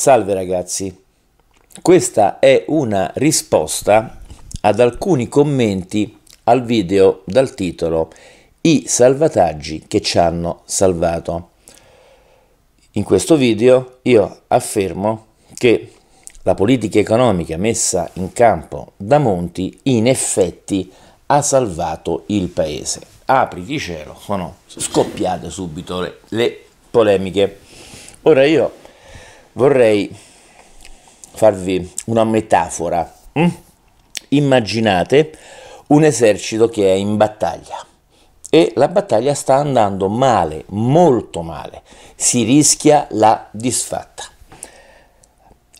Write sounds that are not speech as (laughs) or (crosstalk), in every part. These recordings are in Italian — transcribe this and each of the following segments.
Salve ragazzi, questa è una risposta ad alcuni commenti al video dal titolo I salvataggi che ci hanno salvato. In questo video io affermo che la politica economica messa in campo da Monti in effetti ha salvato il paese. Apri di cielo, sono scoppiate subito le, le polemiche. Ora io vorrei farvi una metafora. Mm? Immaginate un esercito che è in battaglia e la battaglia sta andando male, molto male, si rischia la disfatta.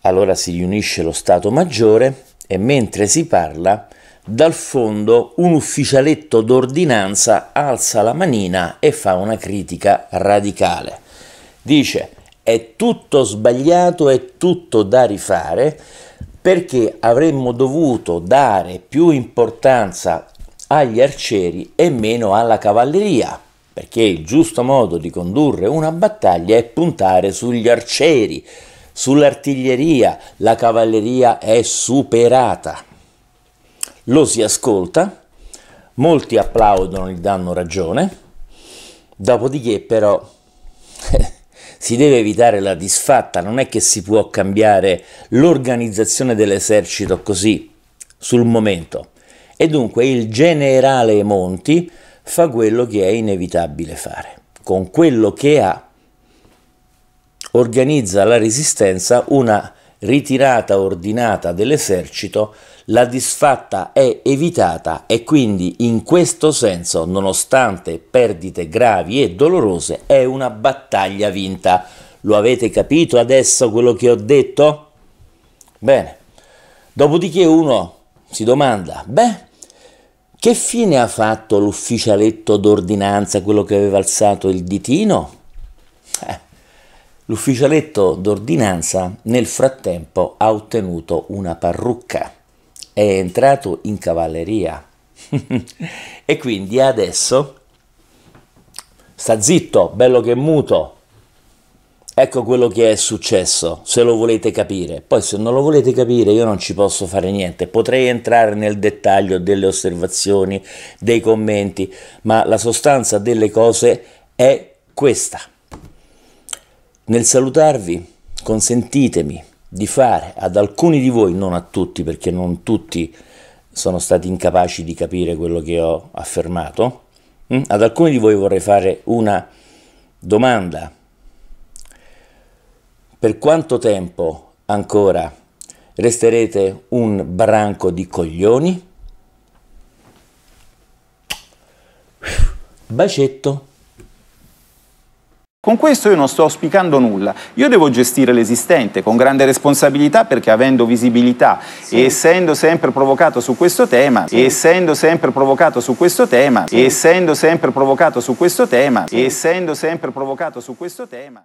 Allora si riunisce lo Stato Maggiore e mentre si parla, dal fondo un ufficialetto d'ordinanza alza la manina e fa una critica radicale. Dice, è tutto sbagliato, è tutto da rifare, perché avremmo dovuto dare più importanza agli arcieri e meno alla cavalleria, perché il giusto modo di condurre una battaglia è puntare sugli arcieri, sull'artiglieria, la cavalleria è superata. Lo si ascolta, molti applaudono e gli danno ragione, dopodiché però si deve evitare la disfatta, non è che si può cambiare l'organizzazione dell'esercito così, sul momento. E dunque il generale Monti fa quello che è inevitabile fare. Con quello che ha organizza la resistenza una ritirata ordinata dell'esercito, la disfatta è evitata e quindi in questo senso, nonostante perdite gravi e dolorose, è una battaglia vinta. Lo avete capito adesso quello che ho detto? Bene, dopodiché uno si domanda, beh, che fine ha fatto l'ufficialetto d'ordinanza, quello che aveva alzato il ditino? L'ufficialetto d'ordinanza nel frattempo ha ottenuto una parrucca, è entrato in cavalleria (laughs) e quindi adesso sta zitto, bello che muto. Ecco quello che è successo, se lo volete capire. Poi se non lo volete capire io non ci posso fare niente. Potrei entrare nel dettaglio delle osservazioni, dei commenti, ma la sostanza delle cose è questa. Nel salutarvi consentitemi di fare ad alcuni di voi, non a tutti perché non tutti sono stati incapaci di capire quello che ho affermato, mm, ad alcuni di voi vorrei fare una domanda. Per quanto tempo ancora resterete un branco di coglioni? Bacetto. Con questo io non sto auspicando nulla, io devo gestire l'esistente con grande responsabilità perché avendo visibilità sì. e essendo sempre provocato su questo tema, sì. e essendo sempre provocato su questo tema, sì. e essendo sempre provocato su questo tema, e essendo sempre provocato su questo tema.